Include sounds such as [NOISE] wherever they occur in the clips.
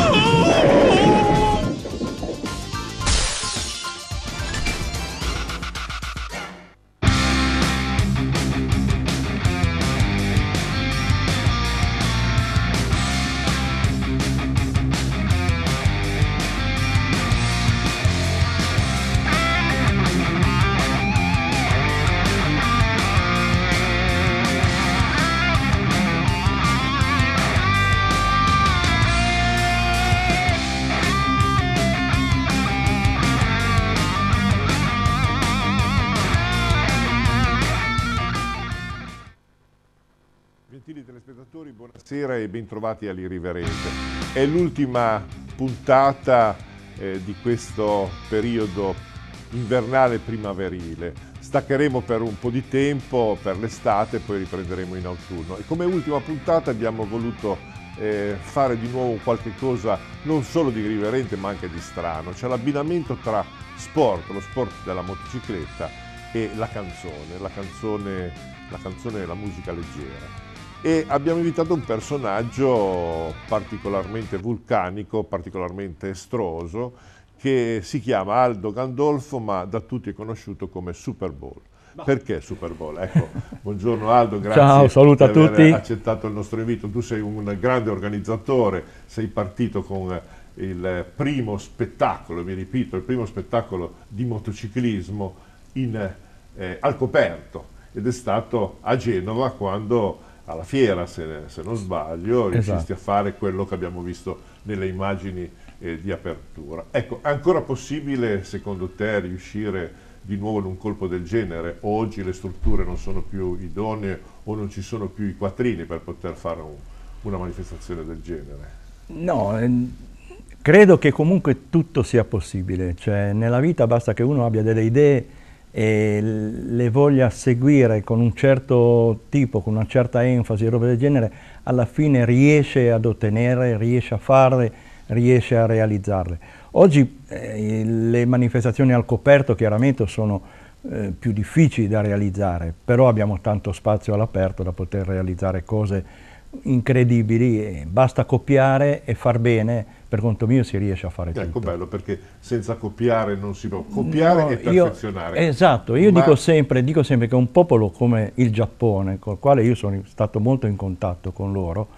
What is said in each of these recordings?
Oh! ascoltatori, buonasera e bentrovati all'Irriverente. È l'ultima puntata eh, di questo periodo invernale primaverile. Staccheremo per un po' di tempo, per l'estate, poi riprenderemo in autunno. E come ultima puntata abbiamo voluto eh, fare di nuovo qualche cosa non solo di riverente ma anche di strano. C'è l'abbinamento tra sport, lo sport della motocicletta e la canzone, la canzone, la, canzone, la musica leggera e abbiamo invitato un personaggio particolarmente vulcanico, particolarmente estroso, che si chiama Aldo Gandolfo, ma da tutti è conosciuto come Super Bowl. Perché Super Bowl? Ecco, [LAUGHS] buongiorno Aldo, grazie Ciao, saluta per aver tutti. accettato il nostro invito. Tu sei un grande organizzatore, sei partito con il primo spettacolo, mi ripeto, il primo spettacolo di motociclismo in, eh, al coperto ed è stato a Genova quando alla fiera, se, se non sbaglio, esatto. riuscisti a fare quello che abbiamo visto nelle immagini eh, di apertura. Ecco, è ancora possibile secondo te riuscire di nuovo in un colpo del genere? Oggi le strutture non sono più idonee o non ci sono più i quattrini per poter fare un, una manifestazione del genere? No, ehm, credo che comunque tutto sia possibile, cioè nella vita basta che uno abbia delle idee e le voglia seguire con un certo tipo, con una certa enfasi, roba del genere, alla fine riesce ad ottenere, riesce a farle, riesce a realizzarle. Oggi eh, le manifestazioni al coperto chiaramente sono eh, più difficili da realizzare, però abbiamo tanto spazio all'aperto da poter realizzare cose incredibili, basta copiare e far bene, per conto mio si riesce a fare ecco tutto. Ecco bello perché senza copiare non si può, copiare no, e perfezionare. Io, esatto, io Ma... dico, sempre, dico, sempre, che un popolo come il Giappone, col quale io sono stato molto in contatto con loro,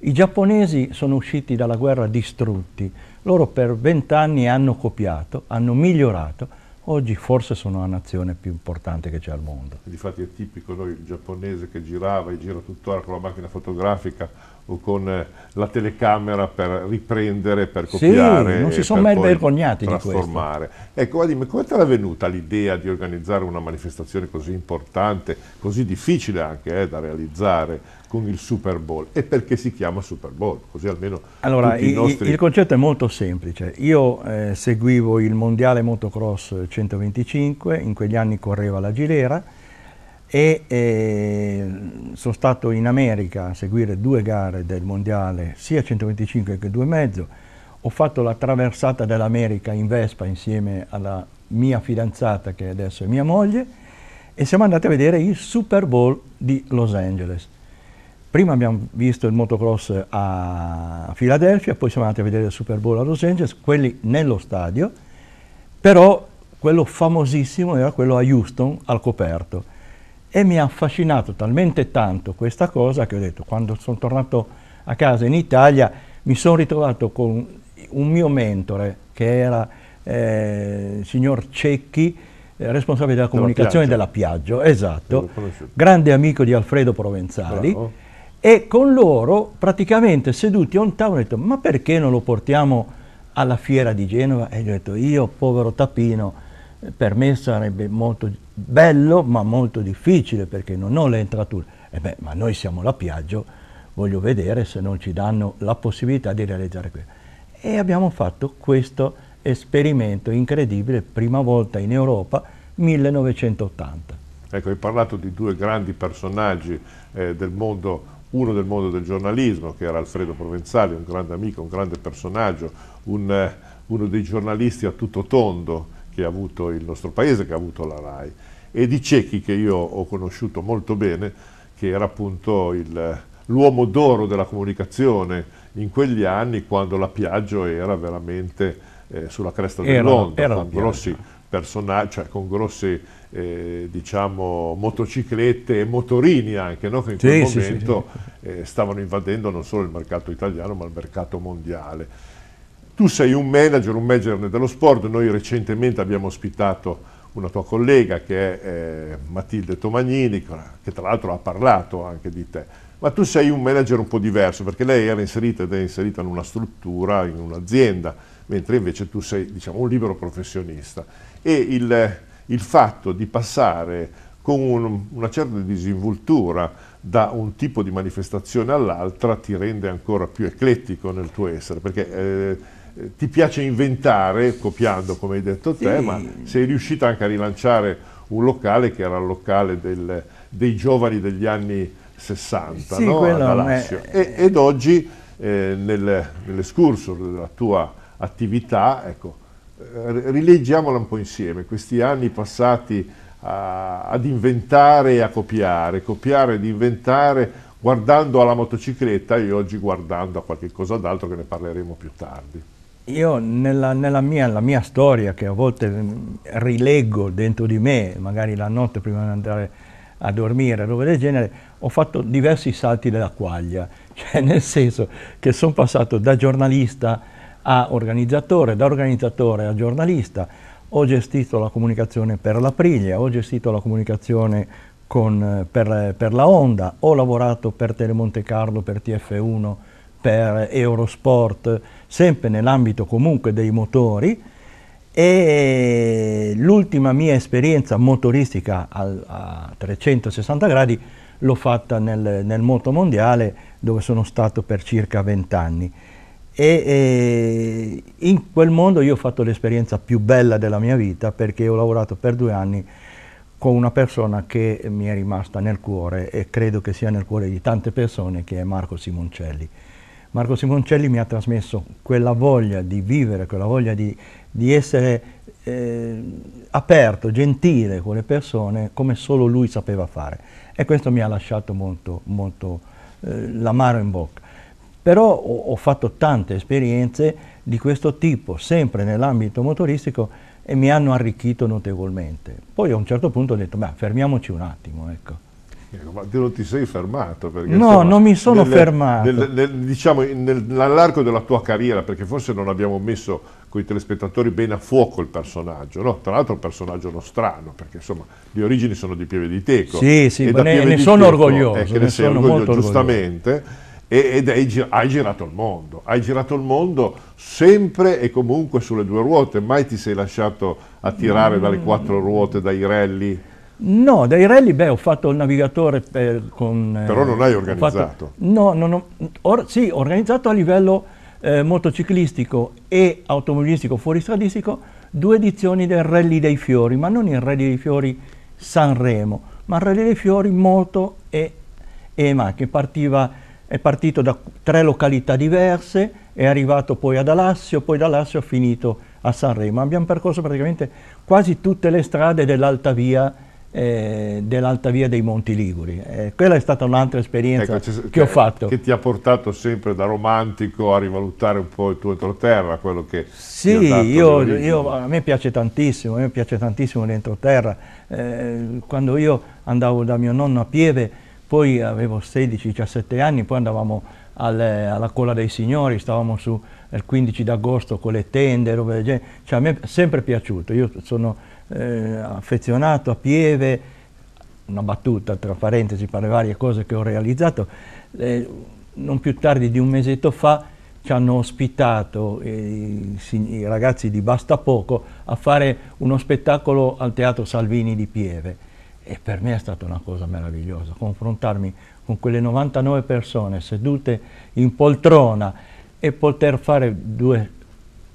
i giapponesi sono usciti dalla guerra distrutti, loro per vent'anni hanno copiato, hanno migliorato, Oggi forse sono la nazione più importante che c'è al mondo. difatti è tipico noi, il giapponese che girava e gira tuttora con la macchina fotografica o con eh, la telecamera per riprendere, per copiare. Sì, non si sono mai vergognati di questo. Ecco, dimmi, come ti era venuta l'idea di organizzare una manifestazione così importante, così difficile anche eh, da realizzare, con il Super Bowl? E perché si chiama Super Bowl? Così almeno Allora, i, nostri... il concetto è molto semplice. Io eh, seguivo il mondiale motocross 125, in quegli anni correva la Gilera, e eh, sono stato in America a seguire due gare del mondiale, sia 125 che 2,5. Ho fatto la traversata dell'America in Vespa insieme alla mia fidanzata, che adesso è mia moglie, e siamo andati a vedere il Super Bowl di Los Angeles. Prima abbiamo visto il motocross a Filadelfia, poi siamo andati a vedere il Super Bowl a Los Angeles, quelli nello stadio, però quello famosissimo era quello a Houston al coperto e mi ha affascinato talmente tanto questa cosa che ho detto, quando sono tornato a casa in Italia, mi sono ritrovato con un mio mentore, che era eh, il signor Cecchi, eh, responsabile della comunicazione della Piaggio, esatto, grande amico di Alfredo Provenzali, Bravo. e con loro praticamente seduti a un tavolo ho detto ma perché non lo portiamo alla fiera di Genova? E gli ho detto io, povero Tapino, per me sarebbe molto bello ma molto difficile perché non ho le entrature. Eh beh, ma noi siamo la Piaggio, voglio vedere se non ci danno la possibilità di realizzare questo. E abbiamo fatto questo esperimento incredibile, prima volta in Europa, 1980. Ecco, hai parlato di due grandi personaggi eh, del mondo uno del mondo del giornalismo, che era Alfredo Provenzali, un grande amico, un grande personaggio, un, eh, uno dei giornalisti a tutto tondo, che ha avuto il nostro paese, che ha avuto la RAI, e di ciechi che io ho conosciuto molto bene, che era appunto l'uomo d'oro della comunicazione in quegli anni quando la Piaggio era veramente eh, sulla cresta dell'onda, con grossi personaggi, cioè con grossi eh, diciamo, motociclette e motorini anche, no? che in sì, quel sì, momento sì, eh, stavano invadendo non solo il mercato italiano ma il mercato mondiale. Tu sei un manager, un manager dello sport, noi recentemente abbiamo ospitato una tua collega che è eh, Matilde Tomagnini, che tra l'altro ha parlato anche di te, ma tu sei un manager un po' diverso perché lei era inserita ed è inserita in una struttura, in un'azienda, mentre invece tu sei diciamo, un libero professionista e il, il fatto di passare con un, una certa disinvoltura da un tipo di manifestazione all'altra ti rende ancora più eclettico nel tuo essere, perché eh, ti piace inventare, copiando come hai detto sì. te, ma sei riuscita anche a rilanciare un locale che era il locale del, dei giovani degli anni 60 sì, no? è... e, ed oggi eh, nel, nell'escursus della tua attività, ecco, eh, rileggiamola un po' insieme, questi anni passati a, ad inventare e a copiare, copiare ed inventare guardando alla motocicletta e oggi guardando a qualche cosa d'altro che ne parleremo più tardi. Io nella, nella mia, mia, storia che a volte mm, rileggo dentro di me, magari la notte prima di andare a dormire, roba del genere, ho fatto diversi salti della quaglia, [LAUGHS] cioè nel senso che sono passato da giornalista a organizzatore, da organizzatore a giornalista, ho gestito la comunicazione per l'Aprilia, ho gestito la comunicazione con, eh, per, eh, per la Honda, ho lavorato per Telemonte Carlo, per TF1, per Eurosport, sempre nell'ambito comunque dei motori e l'ultima mia esperienza motoristica a 360 gradi l'ho fatta nel, nel moto mondiale dove sono stato per circa 20 anni. E, e, in quel mondo io ho fatto l'esperienza più bella della mia vita perché ho lavorato per due anni con una persona che mi è rimasta nel cuore e credo che sia nel cuore di tante persone che è Marco Simoncelli. Marco Simoncelli mi ha trasmesso quella voglia di vivere, quella voglia di, di essere eh, aperto, gentile con le persone come solo lui sapeva fare. E questo mi ha lasciato molto, molto eh, l'amaro in bocca. Però ho, ho fatto tante esperienze di questo tipo, sempre nell'ambito motoristico, e mi hanno arricchito notevolmente. Poi a un certo punto ho detto, beh, fermiamoci un attimo, ecco. Eh, ma te non ti sei fermato? Perché, no, insomma, non mi sono nelle, fermato. Nel, nel, diciamo, nell'arco della tua carriera, perché forse non abbiamo messo con i telespettatori bene a fuoco il personaggio, no? tra l'altro un personaggio strano, perché insomma le origini sono di Pieve di Teco. Sì, sì, ne, ne, ne sono Teco, orgoglioso. Eh, ne, ne sono orgoglioso, molto giustamente. Orgoglioso ed hai, girato il mondo, hai girato il mondo sempre e comunque sulle due ruote, mai ti sei lasciato attirare dalle quattro ruote, dai rally? No, dai rally, beh, ho fatto il navigatore per, con... Eh, Però non hai organizzato. Fatto, no, non ho, or, sì, organizzato a livello eh, motociclistico e automobilistico fuoristradistico due edizioni del Rally dei Fiori, ma non il Rally dei Fiori Sanremo, ma il Rally dei Fiori moto e, e macchine. Partiva, è partito da tre località diverse, è arrivato poi ad Alassio, poi da Alassio ha finito a Sanremo. Abbiamo percorso praticamente quasi tutte le strade dell'Alta Via eh, dell'Alta Via dei Monti Liguri. Eh, quella è stata un'altra esperienza ecco, che ho fatto. Che ti ha portato sempre da romantico a rivalutare un po' il tuo entroterra, quello che Sì, io, io, a me piace tantissimo, a me piace tantissimo l'entroterra. Eh, quando io andavo da mio nonno a Pieve, poi avevo 16-17 anni, poi andavamo alle, alla Cola dei Signori, stavamo su il 15 d'agosto con le tende, roba del genere. Cioè, a me è sempre piaciuto, io sono eh, affezionato a Pieve, una battuta tra parentesi per le varie cose che ho realizzato, eh, non più tardi di un mesetto fa ci hanno ospitato i, i ragazzi di Basta Poco a fare uno spettacolo al Teatro Salvini di Pieve e per me è stata una cosa meravigliosa confrontarmi con quelle 99 persone sedute in poltrona e poter fare due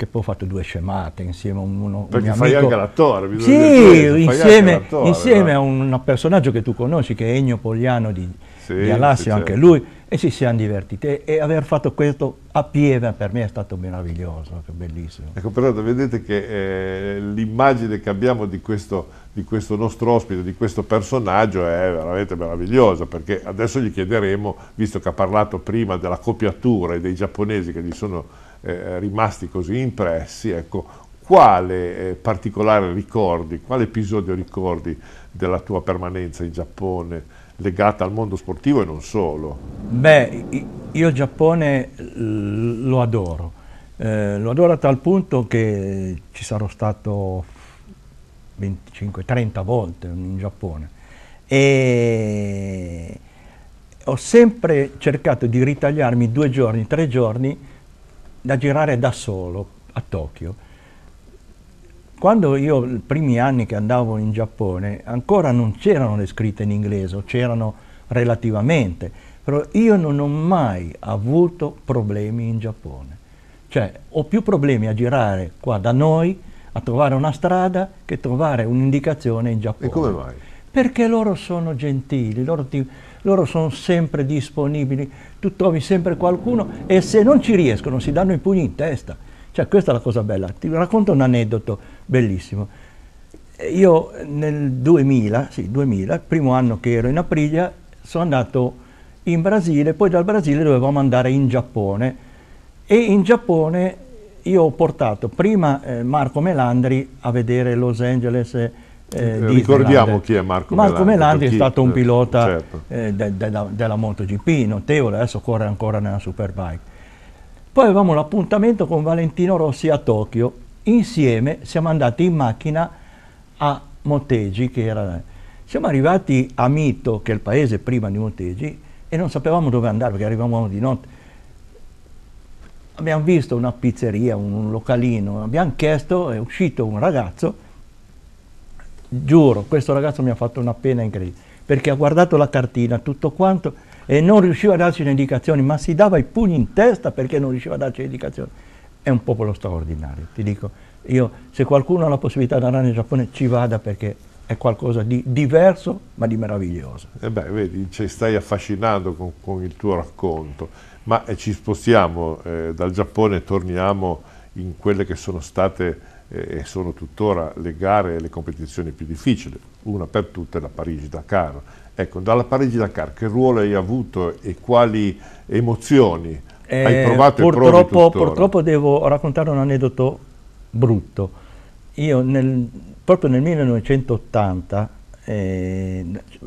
che poi ho fatto due scemate insieme a uno Perché fai anche l'attore, Sì, dire, insieme, anche insieme no? a un personaggio che tu conosci, che è Ennio Pogliano di, sì, di Alassio, sì, anche certo. lui, e ci siamo divertiti. E, e, aver fatto questo a Pieve per me è stato meraviglioso, è bellissimo. Ecco, però vedete che eh, l'immagine che abbiamo di questo, di questo, nostro ospite, di questo personaggio è veramente meravigliosa, perché adesso gli chiederemo, visto che ha parlato prima della copiatura e dei giapponesi che gli sono eh, rimasti così impressi, ecco, quale eh, particolare ricordi, quale episodio ricordi della tua permanenza in Giappone legata al mondo sportivo e non solo? Beh, io il Giappone lo adoro, eh, lo adoro a tal punto che ci sarò stato 25-30 volte in Giappone e ho sempre cercato di ritagliarmi due giorni, tre giorni da girare da solo a Tokyo. Quando io, i primi anni che andavo in Giappone, ancora non c'erano le scritte in inglese, c'erano relativamente, però io non ho mai avuto problemi in Giappone. Cioè, ho più problemi a girare qua da noi, a trovare una strada, che trovare un'indicazione in Giappone. E come mai? Perché loro sono gentili, loro ti loro sono sempre disponibili, tu trovi sempre qualcuno e se non ci riescono si danno i pugni in testa. Cioè questa è la cosa bella. Ti racconto un aneddoto bellissimo. Io nel 2000, sì 2000, primo anno che ero in Aprilia, sono andato in Brasile, poi dal Brasile dovevamo andare in Giappone e in Giappone io ho portato prima eh, Marco Melandri a vedere Los Angeles eh, eh, eh Ricordiamo Disneyland. chi è Marco, Marco Melandri. Marco Melandri è stato un eh, pilota certo. eh, de, de, de, della MotoGP, notevole, adesso corre ancora nella Superbike. Poi avevamo l'appuntamento con Valentino Rossi a Tokyo, insieme siamo andati in macchina a Motegi, che era... Siamo arrivati a Mito, che è il paese prima di Motegi, e non sapevamo dove andare perché arrivavamo di notte. Abbiamo visto una pizzeria, un localino, abbiamo chiesto, è uscito un ragazzo giuro, questo ragazzo mi ha fatto una pena incredibile, perché ha guardato la cartina, tutto quanto, e non riusciva a darci le indicazioni, ma si dava i pugni in testa perché non riusciva a darci le indicazioni. È un popolo straordinario, ti dico, io se qualcuno ha la possibilità di andare in Giappone ci vada perché è qualcosa di diverso ma di meraviglioso. E beh, vedi, ci stai affascinando con, con il tuo racconto, ma eh, ci spostiamo eh, dal Giappone torniamo in quelle che sono state e sono tuttora le gare e le competizioni più difficili, una per tutte la Parigi-Dakar. Ecco, dalla Parigi-Dakar che ruolo hai avuto e quali emozioni eh, hai provato purtroppo, e Purtroppo devo raccontare un aneddoto brutto. Io nel, proprio nel 1980, eh,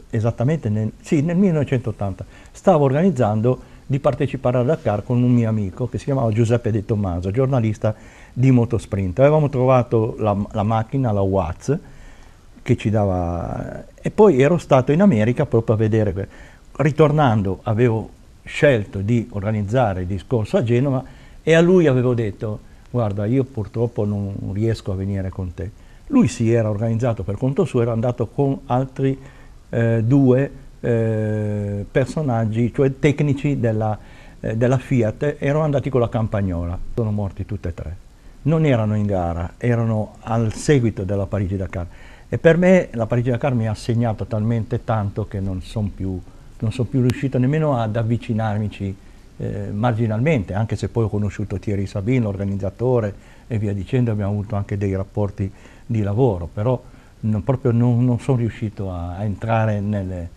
esattamente nel, sì, nel 1980, stavo organizzando di partecipare a Dakar con un mio amico che si chiamava Giuseppe De Tommaso, giornalista di motosprint. Avevamo trovato la, la macchina, la Watts, che ci dava... E poi ero stato in America proprio a vedere... Ritornando avevo scelto di organizzare il discorso a Genova e a lui avevo detto guarda io purtroppo non riesco a venire con te. Lui si era organizzato per conto suo, era andato con altri eh, due eh, personaggi, cioè tecnici della, eh, della Fiat, erano andati con la campagnola. Sono morti tutti e tre non erano in gara, erano al seguito della Parigi-Dakar. E per me la Parigi-Dakar mi ha segnato talmente tanto che non sono più, son più riuscito nemmeno ad avvicinarmici eh, marginalmente, anche se poi ho conosciuto Thierry Sabin, l'organizzatore, e via dicendo, abbiamo avuto anche dei rapporti di lavoro, però non, proprio non, non sono riuscito a, a entrare nelle,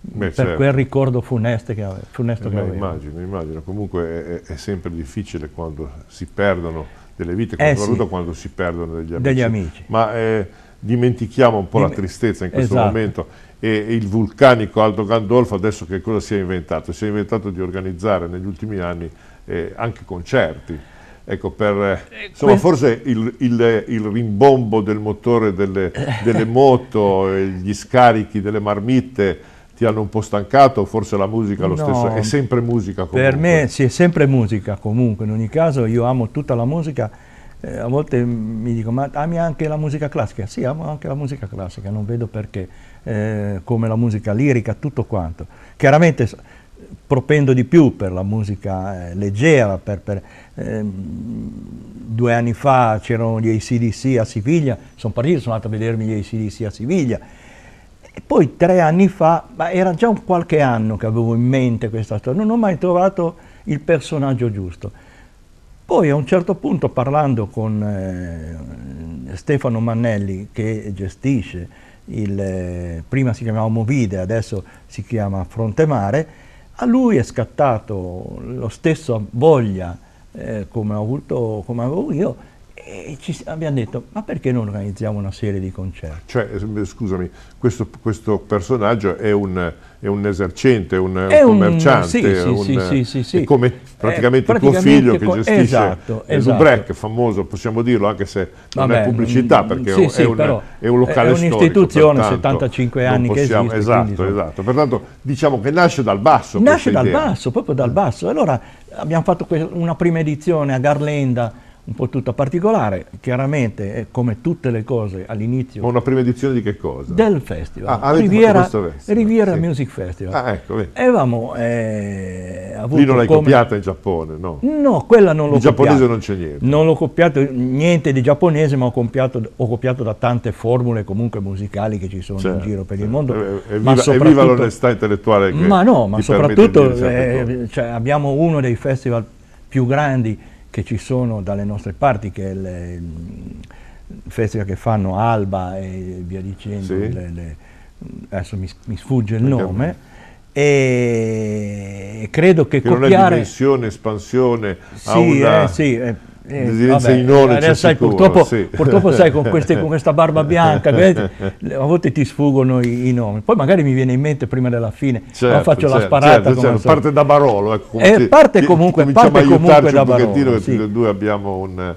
Beh, per certo. quel ricordo funesto che, funesto eh, che beh, Immagino, immagino. Comunque è, è, sempre difficile quando si perdono delle vite, eh soprattutto sì. quando si perdono degli amici. Degli amici. Ma eh, dimentichiamo un po' Dim la tristezza in questo esatto. momento e il vulcanico Aldo Gandolfo adesso che cosa si è inventato? Si è inventato di organizzare negli ultimi anni eh, anche concerti. Ecco, per, eh, eh, insomma, forse il, il, il, rimbombo del motore delle, delle [LAUGHS] moto, eh, gli scarichi delle marmitte ti hanno un po' stancato, forse la musica lo no, stesso, è sempre musica comunque. Per me sì, è sempre musica comunque, in ogni caso io amo tutta la musica, eh, a volte mi dico ma ami anche la musica classica? Sì, amo anche la musica classica, non vedo perché, eh, come la musica lirica, tutto quanto. Chiaramente propendo di più per la musica eh, leggera, per, per, ehm, due anni fa c'erano gli ACDC a Siviglia, sono partito, sono andato a vedermi gli ACDC a Siviglia, e poi tre anni fa, ma era già un qualche anno che avevo in mente questa storia, non ho mai trovato il personaggio giusto. Poi a un certo punto parlando con eh, Stefano Mannelli che gestisce, il, eh, prima si chiamava Movide, adesso si chiama Frontemare, a lui è scattato lo stesso voglia eh, come, avuto, come avevo io e ci, abbiamo detto, ma perché non organizziamo una serie di concerti? Cioè, scusami, questo, questo personaggio è un, è un esercente, un, è un commerciante, sì, sì, un, sì, sì, sì, come praticamente, eh, praticamente tuo figlio che gestisce esatto, esatto. Break, famoso, possiamo dirlo, anche se non Vabbè, è pubblicità, mm, perché sì, è, sì, un, è, un, locale storico. È un'istituzione, 75 anni possiamo, che esiste. Esatto, quindi, esatto. Pertanto diciamo che nasce dal basso Nasce dal idea. basso, proprio dal basso. Allora abbiamo fatto una prima edizione a Garlenda, un po' tutta particolare, chiaramente è eh, come tutte le cose all'inizio. Ma una prima edizione di che cosa? Del festival, ah, Riviera, festival. Riviera sì. Music Festival. Ah, ecco, vedi. E avevamo eh, avuto Lì non l'hai come... copiata in Giappone, no? No, quella non l'ho copiata. In giapponese non c'è niente. Non l'ho copiato niente di giapponese, ma ho copiato, ho copiato, da tante formule comunque musicali che ci sono certo, in giro per certo. il mondo. e viva l'onestà intellettuale che Ma no, ma soprattutto eh, cioè, abbiamo uno dei festival più grandi che ci sono dalle nostre parti, che è il, festival che fanno Alba e via dicendo, sì. le, le, adesso mi, mi, sfugge il Perché nome, e credo che, che copiare... non è dimensione, espansione, sì, una... eh, sì, eh, eh, vabbè, adesso sai, sicuro, purtroppo, sì. purtroppo sai con, [LAUGHS] queste, con, questa barba bianca [LAUGHS] a volte ti sfuggono i, i, nomi poi magari mi viene in mente prima della fine certo, non faccio certo, la sparata certo, certo. parte da Barolo ecco, come eh, parte comunque, parte comunque da Barolo che sì. due abbiamo un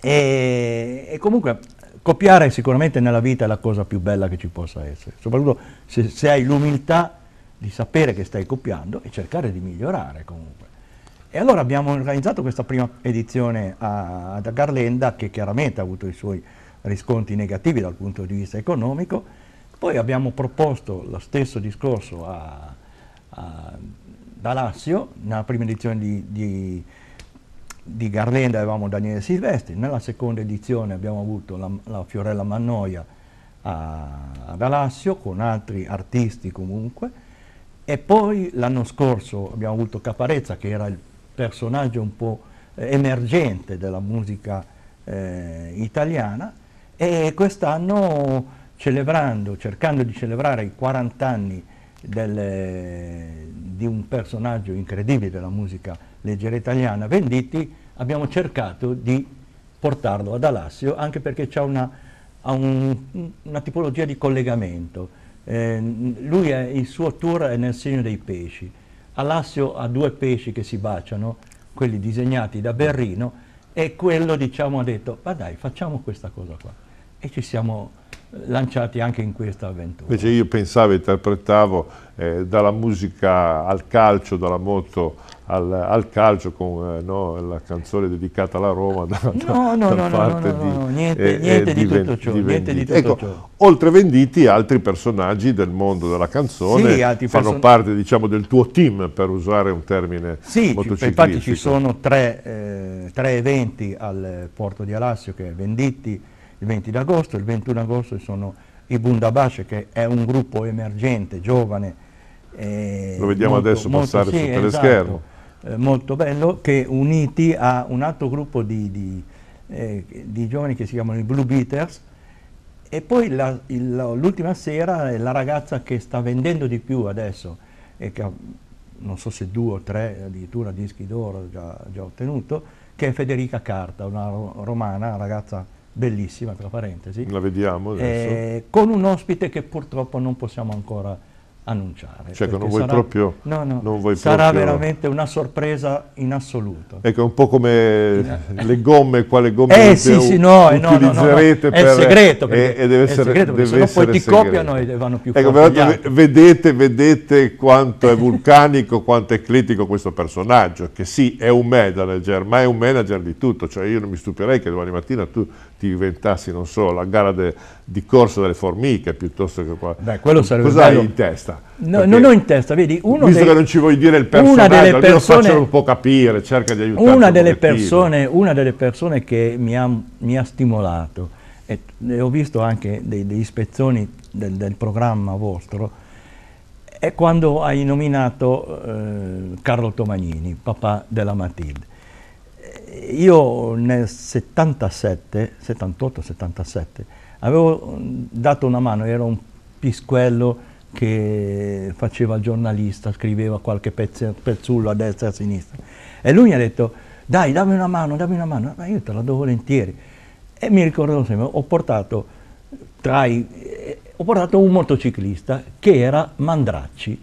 e, e comunque copiare sicuramente nella vita è la cosa più bella che ci possa essere soprattutto se, se hai l'umiltà di sapere che stai copiando e cercare di migliorare comunque e allora abbiamo organizzato questa prima edizione a, Garlenda che chiaramente ha avuto i suoi riscontri negativi dal punto di vista economico, poi abbiamo proposto lo stesso discorso a, a Dalassio, nella prima edizione di, di, di, Garlenda avevamo Daniele Silvestri, nella seconda edizione abbiamo avuto la, la Fiorella Mannoia a, ad Alassio con altri artisti comunque e poi l'anno scorso abbiamo avuto Caparezza che era il personaggio un po' emergente della musica eh, italiana e quest'anno celebrando, cercando di celebrare i 40 anni del, di un personaggio incredibile della musica leggera italiana, Venditti, abbiamo cercato di portarlo ad Alassio anche perché ha una, un, una, tipologia di collegamento. Eh, lui è, il suo tour è nel segno dei pesci, Alassio ha due pesci che si baciano, quelli disegnati da Berrino, e quello diciamo, ha detto, ma dai, facciamo questa cosa qua. E ci siamo lanciati anche in questa avventura. Invece io pensavo, interpretavo eh, dalla musica al calcio, dalla moto al, al calcio con eh, no, la canzone dedicata alla Roma da, no, no, da no, parte no, no, di, no, niente, eh, eh niente, di, tutto ciò, di niente di tutto ecco, ciò. Oltre Venditi, altri personaggi del mondo della canzone sì, fanno parte diciamo, del tuo team, per usare un termine sì, motociclistico. infatti ci sono tre, eh, tre eventi al porto di Alassio, che è Venditti, il 20 d'agosto, il 21 agosto ci sono i Bundabace che è un gruppo emergente, giovane. Eh, Lo vediamo molto, adesso molto, passare sì, su teleschermo. Esatto, eh, molto bello, che uniti a un altro gruppo di, di, eh, di giovani che si chiamano i Blue Beaters, e poi l'ultima sera la ragazza che sta vendendo di più adesso, e che ha, non so se due o tre addirittura dischi d'oro già, già ottenuto, che è Federica Carta, una romana, ragazza bellissima tra parentesi. La vediamo adesso. Eh, con un ospite che purtroppo non possiamo ancora annunciare. Cioè che non vuoi sarà, proprio... No, no, non vuoi sarà proprio... veramente una sorpresa in assoluto. Ecco, un po' come le gomme, quale gomme eh, sì, sì, no, utilizzerete eh, no, no, no, È segreto, perché, e, deve essere, segreto, deve sennò poi ti segreto. copiano e vanno più ecco, forti vedete, vedete quanto è vulcanico, quanto è eclettico questo personaggio, che sì, è un manager, ma è un manager di tutto. Cioè io non mi stupirei che domani mattina tu diventassi, non so, la gara de, di corso delle formiche piuttosto che qua. Beh, quello sarebbe Cosa bello. hai in testa? No, non ho in testa, vedi, uno visto dei, che non ci vuoi dire il personaggio, almeno persone, facciano un po' capire, cerca di aiutarci una delle, un persone, una delle persone che mi ha, mi ha stimolato, e, e, ho visto anche dei, degli spezzoni del, del programma vostro, è quando hai nominato eh, Carlo Tomagnini, papà della Matilde io nel 77, 78-77, avevo mm, dato una mano, era un pisquello che faceva il giornalista, scriveva qualche pezzo, pezzullo a destra e a sinistra. E lui mi ha detto, dai, dammi una mano, dammi una mano, ma io te la do volentieri. E mi ricordo sempre, ho portato, i, eh, ho portato un motociclista che era Mandracci,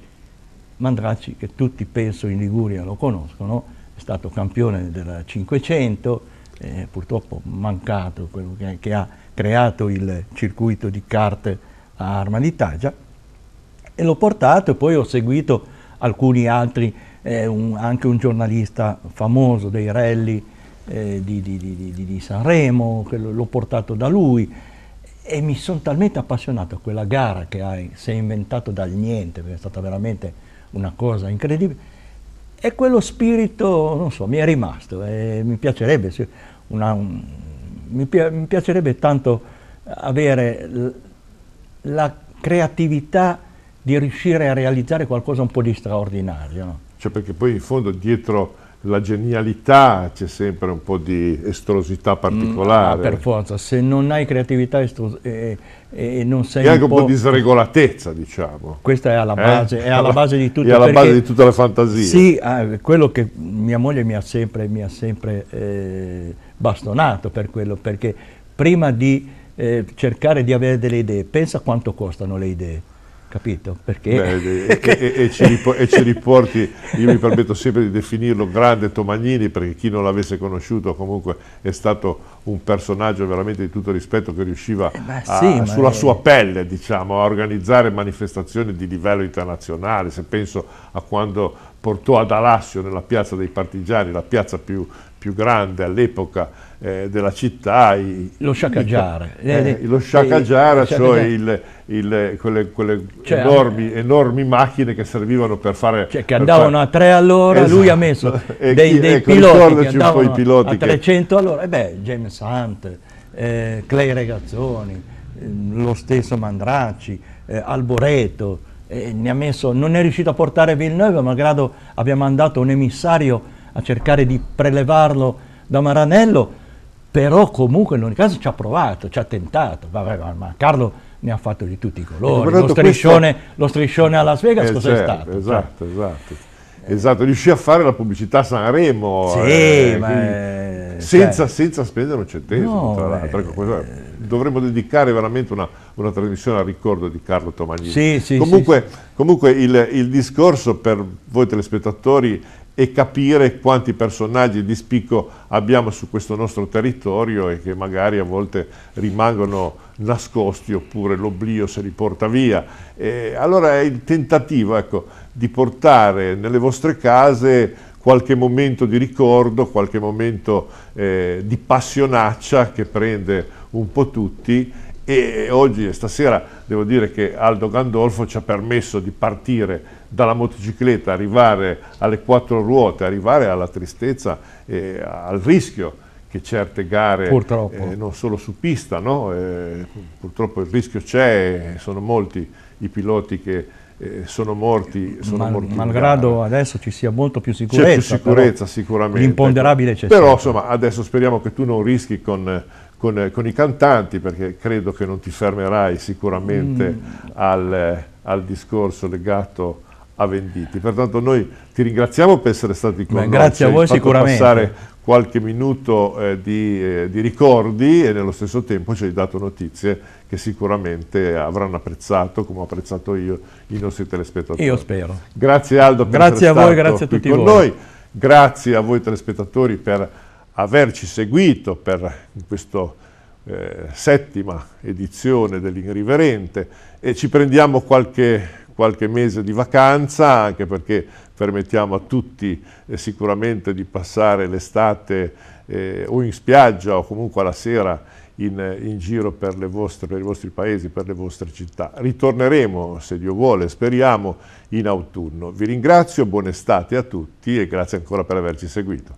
Mandracci che tutti penso in Liguria lo conoscono, stato campione del 500, eh, purtroppo mancato quello che, che, ha creato il circuito di carte a Arma d'Italia e l'ho portato e poi ho seguito alcuni altri, eh, un, anche un giornalista famoso dei rally eh, di, di, di, di, Sanremo, l'ho portato da lui e mi sono talmente appassionato a quella gara che hai, si è inventato dal niente, perché è stata veramente una cosa incredibile, e quello spirito, non so, mi è rimasto e eh, mi piacerebbe, una, un, mi, mi piacerebbe tanto avere l- la creatività di riuscire a realizzare qualcosa un po' di straordinario. No? Cioè perché poi in fondo dietro la genialità, c'è sempre un po' di estrosità particolare. Mm, ah, per forza, se non hai creatività e, e, non sei... E anche un po', di sregolatezza, diciamo. Questa è alla eh? base, eh? è alla, alla base di tutto. È alla perché, base di tutta la fantasia. Sì, eh, quello che mia moglie mi ha sempre, mi ha sempre eh, bastonato per quello, perché prima di eh, cercare di avere delle idee, pensa quanto costano le idee capito? Perché... Beh, e, e, e, ci e, ci riporti, io mi permetto sempre di definirlo grande Tomagnini, perché chi non l'avesse conosciuto comunque è stato un personaggio veramente di tutto rispetto che riusciva eh sì, a, sulla sua pelle diciamo, a organizzare manifestazioni di livello internazionale, se penso a quando portò ad Alassio nella piazza dei partigiani, la piazza più più grande all'epoca eh, della città. I, lo sciacaggiare. Eh, eh, lo sciacaggiare, eh, cioè il, il, quelle, quelle cioè, enormi, eh, enormi, macchine che servivano per fare... Cioè che andavano fare... a tre all'ora, esatto. lui ha esatto. messo [LAUGHS] dei, dei ecco, piloti che andavano i piloti a 300 che... all'ora. E eh beh, James Hunt, Clay Regazzoni, lo stesso Mandracci, Alboreto, ne messo, non è riuscito a portare Villeneuve, malgrado abbiamo mandato un emissario a cercare di prelevarlo da Maranello, però comunque in ogni caso ci ha provato, ci ha tentato, Vabbè, ma Carlo ne ha fatto di tutti i eh, colori, lo striscione, questo... lo striscione, a Las Vegas eh, cos'è certo, stato? Cioè, esatto, cioè. esatto. Esatto, riuscì a fare la pubblicità a Sanremo eh, sì, eh, ma, senza, cioè, senza, spendere un centesimo. No, tra eh, l'altro, ecco, dovremmo dedicare veramente una, una, trasmissione al ricordo di Carlo Tomagnini. Sì, sì, comunque, sì, comunque il, il, discorso per voi telespettatori e capire quanti personaggi di spicco abbiamo su questo nostro territorio e che magari a volte rimangono nascosti oppure l'oblio se li porta via. E allora è il tentativo ecco, di portare nelle vostre case qualche momento di ricordo, qualche momento eh, di passionaccia che prende un po' tutti e oggi e stasera devo dire che Aldo Gandolfo ci ha permesso di partire dalla motocicletta, arrivare alle quattro ruote, arrivare alla tristezza e al rischio che certe gare, eh, non solo su pista, no? eh, purtroppo il rischio c'è, sono molti i piloti che eh, sono morti, sono Mal, morti malgrado adesso ci sia molto più sicurezza c'è più sicurezza sicuramente l'imponderabile c'è però insomma adesso speriamo che tu non rischi con, con, con, i cantanti perché credo che non ti fermerai sicuramente mm. al, al, discorso legato a avvenditi. Pertanto noi ti ringraziamo per essere stati con Beh, noi. Grazie a voi sicuramente. passare qualche minuto eh, di, eh, di, ricordi e nello stesso tempo ci hai dato notizie che sicuramente avranno apprezzato, come ho apprezzato io, i nostri telespettatori. Io spero. Grazie Aldo per grazie essere a voi, grazie a tutti con voi. noi. Grazie a voi telespettatori per averci seguito per questa eh, settima edizione dell'Inriverente e ci prendiamo qualche qualche mese di vacanza, anche perché permettiamo a tutti eh, sicuramente di passare l'estate eh, o in spiaggia o comunque la sera in, in giro per, vostre, per, i vostri paesi, per le vostre città. Ritorneremo, se Dio vuole, speriamo, in autunno. Vi ringrazio, buon estate a tutti e grazie ancora per averci seguito.